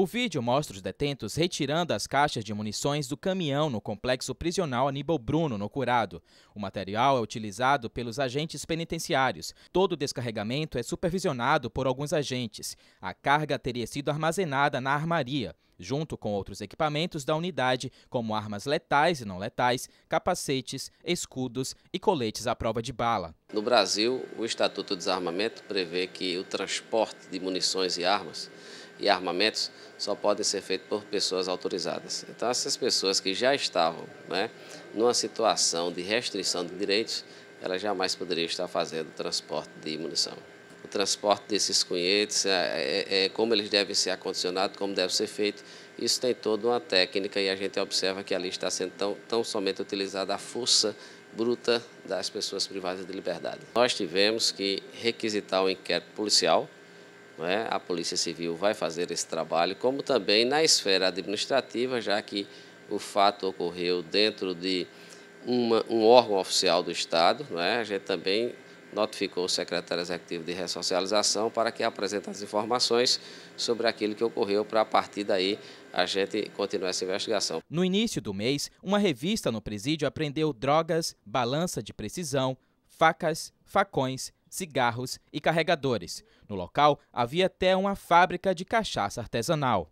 O vídeo mostra os detentos retirando as caixas de munições do caminhão no complexo prisional Aníbal Bruno, no Curado. O material é utilizado pelos agentes penitenciários. Todo o descarregamento é supervisionado por alguns agentes. A carga teria sido armazenada na armaria, junto com outros equipamentos da unidade, como armas letais e não letais, capacetes, escudos e coletes à prova de bala. No Brasil, o Estatuto do Desarmamento prevê que o transporte de munições e armas e armamentos só podem ser feitos por pessoas autorizadas. Então, essas pessoas que já estavam né, numa situação de restrição de direitos, elas jamais poderiam estar fazendo transporte de munição. O transporte desses cunhetes, é, é, é, como eles devem ser acondicionados, como deve ser feito, isso tem toda uma técnica e a gente observa que ali está sendo tão, tão somente utilizada a força bruta das pessoas privadas de liberdade. Nós tivemos que requisitar o um inquérito policial, é? A Polícia Civil vai fazer esse trabalho, como também na esfera administrativa, já que o fato ocorreu dentro de uma, um órgão oficial do Estado. É? A gente também notificou o secretário executivo de ressocialização para que apresente as informações sobre aquilo que ocorreu para a partir daí a gente continuar essa investigação. No início do mês, uma revista no presídio apreendeu drogas, balança de precisão, facas, facões, cigarros e carregadores. No local havia até uma fábrica de cachaça artesanal.